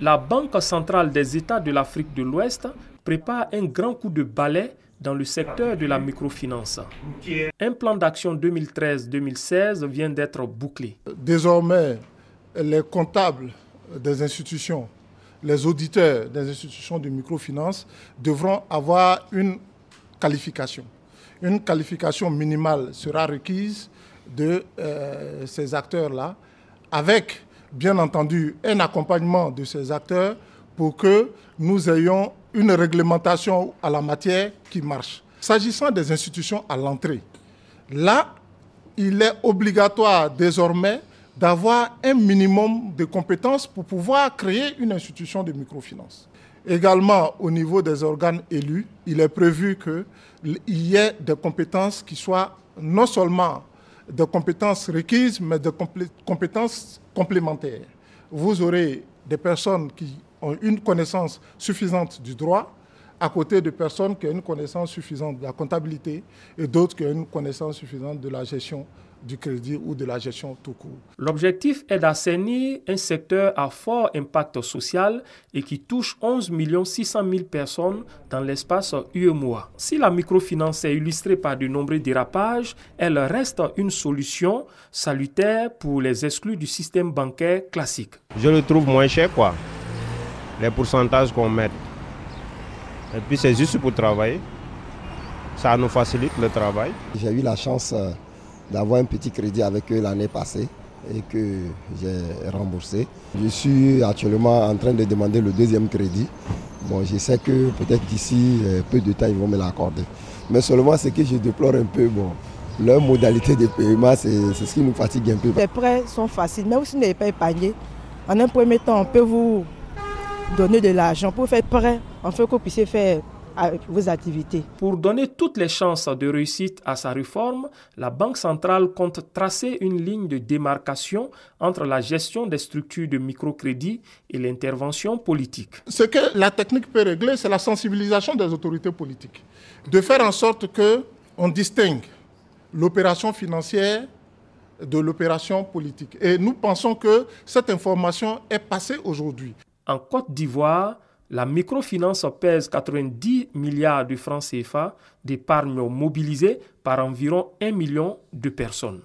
La Banque centrale des États de l'Afrique de l'Ouest prépare un grand coup de balai dans le secteur de la microfinance. Un plan d'action 2013-2016 vient d'être bouclé. Désormais, les comptables des institutions, les auditeurs des institutions de microfinance devront avoir une qualification. Une qualification minimale sera requise de euh, ces acteurs-là avec bien entendu, un accompagnement de ces acteurs pour que nous ayons une réglementation à la matière qui marche. S'agissant des institutions à l'entrée, là, il est obligatoire désormais d'avoir un minimum de compétences pour pouvoir créer une institution de microfinance. Également, au niveau des organes élus, il est prévu qu'il y ait des compétences qui soient non seulement de compétences requises, mais de compétences complémentaires. Vous aurez des personnes qui ont une connaissance suffisante du droit, à côté de personnes qui ont une connaissance suffisante de la comptabilité et d'autres qui ont une connaissance suffisante de la gestion du crédit ou de la gestion tout court. L'objectif est d'assainir un secteur à fort impact social et qui touche 11 600 000 personnes dans l'espace UEMOA. Si la microfinance est illustrée par de nombreux dérapages, elle reste une solution salutaire pour les exclus du système bancaire classique. Je le trouve moins cher, quoi, les pourcentages qu'on met. Et puis c'est juste pour travailler. Ça nous facilite le travail. J'ai eu la chance euh, d'avoir un petit crédit avec eux l'année passée et que j'ai remboursé. Je suis actuellement en train de demander le deuxième crédit. Bon, je sais que peut-être d'ici euh, peu de temps, ils vont me l'accorder. Mais seulement ce que je déplore un peu, bon, leur modalité de paiement, c'est ce qui nous fatigue un peu. Les prêts sont faciles, même si vous n'avez pas épargné, en un premier temps, on peut vous donner de l'argent pour faire prêt, en fait que vous puissiez faire vos activités. Pour donner toutes les chances de réussite à sa réforme, la Banque centrale compte tracer une ligne de démarcation entre la gestion des structures de microcrédit et l'intervention politique. Ce que la technique peut régler, c'est la sensibilisation des autorités politiques, de faire en sorte que on distingue l'opération financière de l'opération politique. Et nous pensons que cette information est passée aujourd'hui. En Côte d'Ivoire, la microfinance pèse 90 milliards de francs CFA d'épargne mobilisée par environ 1 million de personnes.